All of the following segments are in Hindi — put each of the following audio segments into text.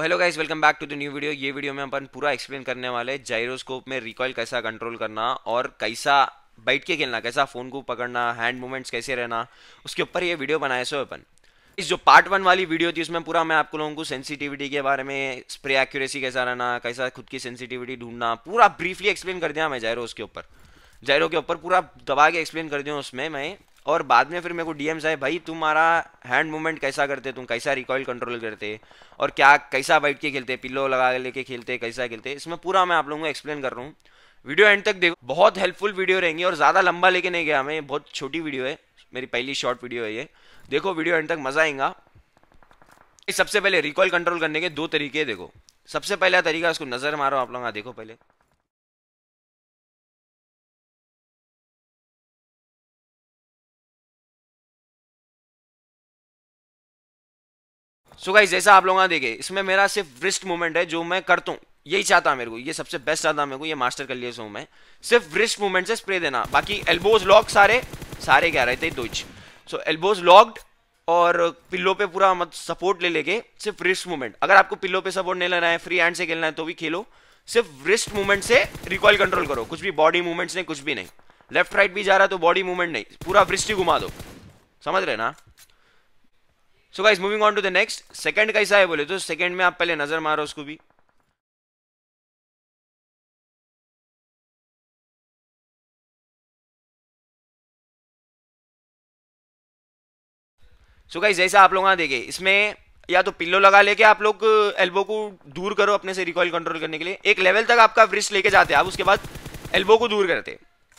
Hello guys welcome back to the new video ये वीडियो में अपन पूरा एक्सप्लेन करने वाले हैं जायरोस्कोप में रिकॉइल कैसा कंट्रोल करना और कैसा बैठ के खेलना कैसा फ़ोन को पकड़ना हैंड मूवमेंट्स कैसे रहना उसके ऊपर ये वीडियो बनाए सो अपन इस जो पार्ट वन वाली वीडियो थी उसमें पूरा मैं आप लोगों को सेंसिटिविटी के बारे में स्प्रे एक्यूरेसी कैसा रहना कैसा खुद की सेंसिटिविटी ढूंढना पूरा ब्रीफली एक्सप्लेन कर दिया मैं जायरो के ऊपर जायरो के ऊपर पूरा दबा के एक्सप्लेन कर दिया उसमें मैं और बाद में फिर मेरे को डीएम्स आए भाई तुम्हारा हैंड मूवमेंट कैसा करते तुम कैसा रिकॉयल कंट्रोल करते और क्या कैसा बैठ के खेलते पिल्लो लगा लेके खेलते कैसा खेलते इसमें पूरा मैं आप लोगों को एक्सप्लेन कर रहा हूँ वीडियो एंड तक देखो बहुत हेल्पफुल वीडियो रहेंगी और ज़्यादा लंबा लेके नहीं गया हमें बहुत छोटी वीडियो है मेरी पहली शॉर्ट वीडियो है ये देखो वीडियो एंड तक मज़ा आएगा सबसे पहले रिकॉल कंट्रोल करने के दो तरीके देखो सबसे पहला तरीका उसको नज़र मारो आप लोग हाँ, देखो पहले सो गाइज जैसा आप लोग देखे इसमें मेरा सिर्फ रिस्ट मूवमेंट है जो मैं करता हूँ यही चाहता मेरे को ये सबसे बेस्ट चाहता मेरे को ये मास्टर कर लिए मैं सिर्फ रिस्ट मूवमेंट से स्प्रे देना बाकी एल्बोज लॉक सारे सारे क्या रहते दुच सो एल्बोज लॉक्ड और पिल्लो पे पूरा मत सपोर्ट ले लेके सिर्फ रिस्ट मूवमेंट अगर आपको पिल्लो पे सपोर्ट नहीं लेना है फ्री हैंड से खेलना है तो भी खेलो सिर्फ रिस्ट मूवमेंट से रिकॉल कंट्रोल करो कुछ भी बॉडी मूवमेंट्स नहीं कुछ भी नहीं लेफ्ट राइट भी जा रहा है तो बॉडी मूवमेंट नहीं पूरा वृष्टि घुमा दो समझ रहे ना so guys moving on to the next second कैसा है बोले तो सेकंड में आप पहले नजर मारो उसको भी सो so गाइज जैसा आप लोग यहाँ देखे इसमें या तो पिल्लो लगा लेके आप लोग एल्बो uh, को दूर करो अपने से रिकॉइल कंट्रोल करने के लिए एक लेवल तक आपका रिस्ट लेके जाते हैं आप उसके बाद एल्बो को दूर करते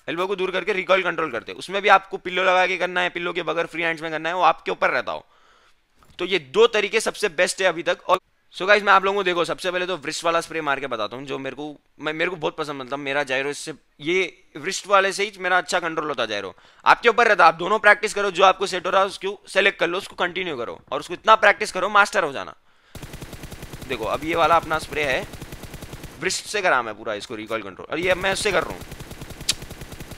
एल्बो को दूर करके रिकॉइल कंट्रोल करते उसमें भी आपको पिल्लो लगा के करना है पिल्लो के बगैर फ्री हैंड्स में करना है वो आपके ऊपर रहता हो तो ये दो तरीके सबसे बेस्ट है अभी तक और सो गाइज मैं आप लोगों को देखो सबसे पहले तो वृक्ष वाला स्प्रे मार के बताता हूँ जो मेरे को मैं मेरे को बहुत पसंद मतलब मेरा जायरो इससे ये वृक्ष वाले से ही मेरा अच्छा कंट्रोल होता है जायरो आपके ऊपर रहता आप दोनों प्रैक्टिस करो जो आपको सेट हो रहा है उसको सेलेक्ट कर लो उसको कंटिन्यू करो और उसको इतना प्रैक्टिस करो मास्टर हो जाना देखो अब ये वाला अपना स्प्रे है वृस्ट से करा मैं पूरा इसको रिकॉल कंट्रोल और ये मैं उससे कर रहा हूँ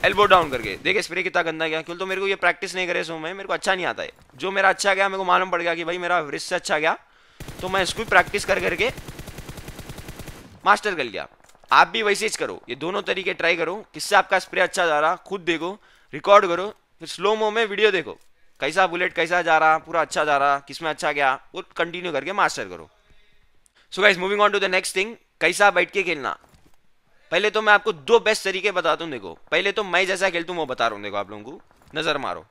एल्बो डाउन करके देखे स्प्रे कितना गंदा गया क्यों तो मेरे को ये प्रैक्टिस नहीं करे सो मैं मेरे को अच्छा नहीं आता है जो मेरा अच्छा गया मेरे को मालूम पड़ गया कि भाई मेरा रिस्क से अच्छा गया तो मैं इसको प्रैक्टिस कर करके मास्टर कर लिया आप भी वैसे ही करो ये दोनों तरीके ट्राई करो किससे आपका स्प्रे अच्छा जा रहा खुद देखो रिकॉर्ड करो फिर स्लो मो में वीडियो देखो कैसा बुलेट कैसा जा रहा पूरा अच्छा जा रहा किसमें अच्छा गया वो कंटिन्यू करके मास्टर करो so guys moving on to the next thing कैसा बैठ के खेलना पहले तो मैं आपको दो बेस्ट तरीके बता दूं देखो पहले तो मैं जैसा खेलता हूं वो बता रहा हूं देखो आप लोगों को नज़र मारो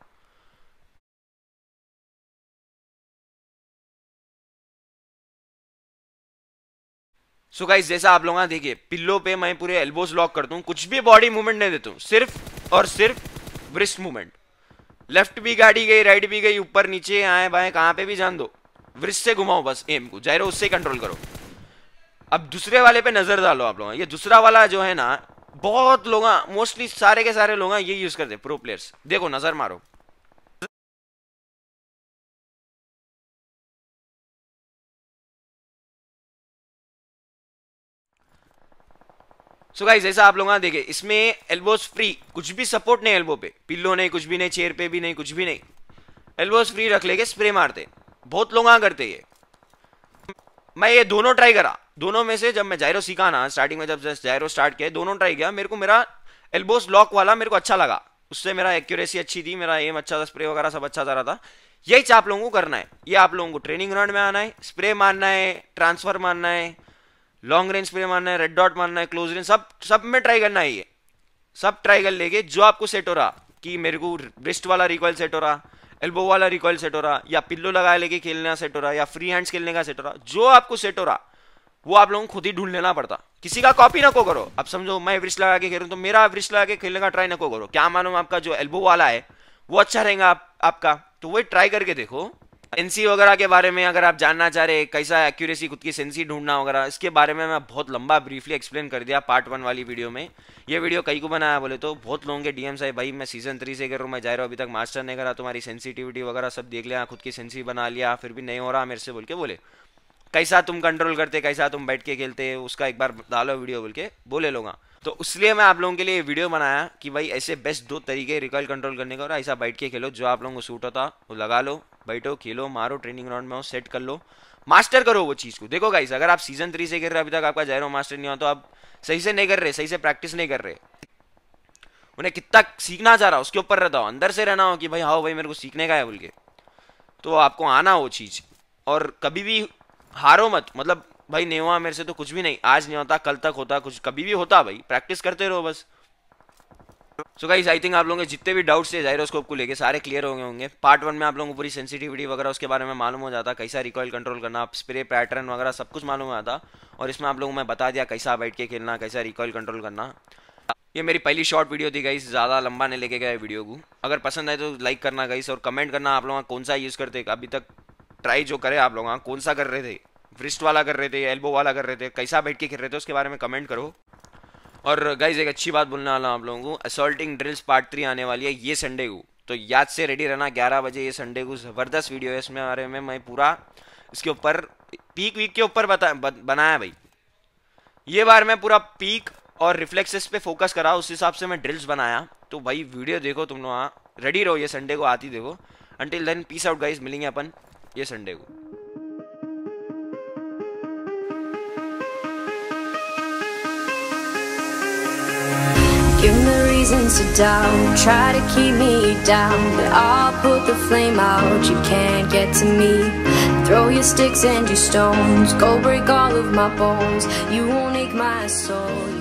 सो गाइस जैसा आप लोग हाँ, देखिए पिल्लो पे मैं पूरे एल्बोस लॉक करता हूँ कुछ भी बॉडी मूवमेंट नहीं देता हूं सिर्फ और सिर्फ ब्रिस्ट मूवमेंट लेफ्ट भी गाड़ी गई राइट भी गई ऊपर नीचे आए बाएं कहां पे भी जान दो वृक्ष से घुमाओ बस एम को जायरो उससे कंट्रोल करो अब दूसरे वाले पे नजर डालो आप लोग ये दूसरा वाला जो है ना बहुत लोग मोस्टली सारे के सारे लोग ये यूज करते प्रो प्लेयर्स देखो नजर मारो सो गाइस ऐसा आप लोग देखे इसमें एल्बोस फ्री कुछ भी सपोर्ट नहीं एल्बो पे पिल्लो नहीं कुछ भी नहीं चेयर पे भी नहीं कुछ भी नहीं एल्बोस फ्री रख लेके स्प्रे मारते बहुत लोग करते ये मैं ये दोनों ट्राई करा दोनों में से जब मैं जायरो सीखा ना स्टार्टिंग में जब जायरो स्टार्ट किया दोनों ट्राई किया मेरे को मेरा एल्बोस लॉक वाला मेरे को अच्छा लगा उससे मेरा एक्यूरेसी अच्छी थी मेरा एम अच्छा था स्प्रे वगैरह सब अच्छा जा रहा था यही आप लोगों को करना है ये आप लोगों को ट्रेनिंग ग्राउंड में आना है स्प्रे मारना है ट्रांसफर मारना है लॉन्ग रेंज स्प्रे मारना है रेड डॉट मारना है क्लोज रेंज सब सब में ट्राई करना है ये सब ट्राई कर लेंगे जो आपको सेट हो रहा कि मेरे को रिस्ट वाला रिकॉयल सेट हो रहा एल्बो वाला रिकॉयल सेट हो रहा या पिल्लो लगा लेके खेलना सेट हो रहा या फ्री हैंड्स खेलने का सेट हो रहा जो आपको सेट हो रहा वो आप लोगों को खुद ही ढूंढ लेना पड़ता किसी का कॉपी ना को करो अब समझो मैं वृक्ष लगा के खेलूँ तो मेरा वृक्ष लगा के खेलने का ट्राई ना को करो क्या मालूम आपका जो एल्बो वाला है वो अच्छा रहेगा आप, आपका तो वही ट्राई करके देखो एनसी वगैरह के बारे में अगर आप जानना चाह रहे कैसा एक्यूरेसी खुद की सेंसी ढूंढना वगैरह इसके बारे में मैं बहुत लंबा ब्रीफली एक्सप्लेन कर दिया पार्ट वन वाली वीडियो में ये वीडियो कई को बनाया बोले तो बहुत लोगों के डीएम साहब भाई मैं सीजन थ्री से कर रहा हूँ मैं जा रहा हूँ अभी तक मास्टर नहीं करा तुम्हारी सेंसिटिविटी वगैरह सब देख लिया खुद की सेंसी बना लिया फिर भी नहीं हो रहा मेरे से बोल के बोले कैसा तुम कंट्रोल करते कैसा तुम बैठ के खेलते उसका एक बार डालो वीडियो बोल के बोले लोगा तो इसलिए मैं आप लोगों के लिए वीडियो बनाया कि भाई ऐसे बेस्ट दो तरीके रिकॉल कंट्रोल करने का और ऐसा बैठ के खेलो जो आप लोगों को सूट होता वो लगा लो बैठो खेलो मारो ट्रेनिंग ग्राउंड में हो सेट कर लो मास्टर करो वो चीज़ को देखो गाइस अगर आप सीजन थ्री से कर रहे हो अभी तक आपका जैरो मास्टर नहीं हो तो आप सही से नहीं कर रहे सही से प्रैक्टिस नहीं कर रहे उन्हें कितना सीखना चाह रहा उसके ऊपर रहता हो अंदर से रहना हो कि भाई हाओ भाई मेरे को सीखने का है बोल के तो आपको आना वो चीज़ और कभी भी हारो मत मतलब भाई नहीं हुआ मेरे से तो कुछ भी नहीं आज नहीं होता कल तक होता कुछ कभी भी होता भाई प्रैक्टिस करते रहो बस सो गाइस आई थिंक आप लोगों के जितने भी डाउट्स थे जायरोस्कोप को लेके सारे क्लियर हो गए होंगे पार्ट वन में आप लोगों को पूरी सेंसिटिविटी वगैरह उसके बारे में मालूम हो जाता कैसा रिकॉयल कंट्रोल करना स्प्रे पैटर्न वगैरह सब कुछ मालूम हो जाता और इसमें आप लोगों को मैं बता दिया कैसा बैठ के खेलना कैसा रिकॉयल कंट्रोल करना ये मेरी पहली शॉर्ट वीडियो थी गाइस ज़्यादा लंबा नहीं लेके गया वीडियो को अगर पसंद आए तो लाइक करना गाइस और कमेंट करना आप लोग कौन सा यूज़ करते अभी तक ट्राई जो करे आप लोग हाँ कौन सा कर रहे थे व्रिस्ट वाला कर रहे थे एल्बो वाला कर रहे थे कैसा बैठ के खेल रहे थे उसके बारे में कमेंट करो और गाइज एक अच्छी बात बोलने वाला आप लोगों को असोल्टिंग ड्रिल्स पार्ट थ्री आने वाली है ये संडे को तो याद से रेडी रहना ग्यारह बजे ये संडे को ज़बरदस्त वीडियो है इसमें बारे में मैं पूरा इसके ऊपर पीक वीक के ऊपर बनाया भाई ये बार मैं पूरा पीक और रिफ्लेक्सेस पे फोकस करा उस हिसाब से मैं ड्रिल्स बनाया तो भाई वीडियो देखो तुम लोग रेडी हाँ, रहो ये संडे को आती देखो until then peace out guys मिलेंगे अपन ये संडे को Give me reasons to doubt, try to keep me down, but I'll put the flame out. You can't get to me. Throw your sticks and your stones, go break all of my bones. You won't ache my soul.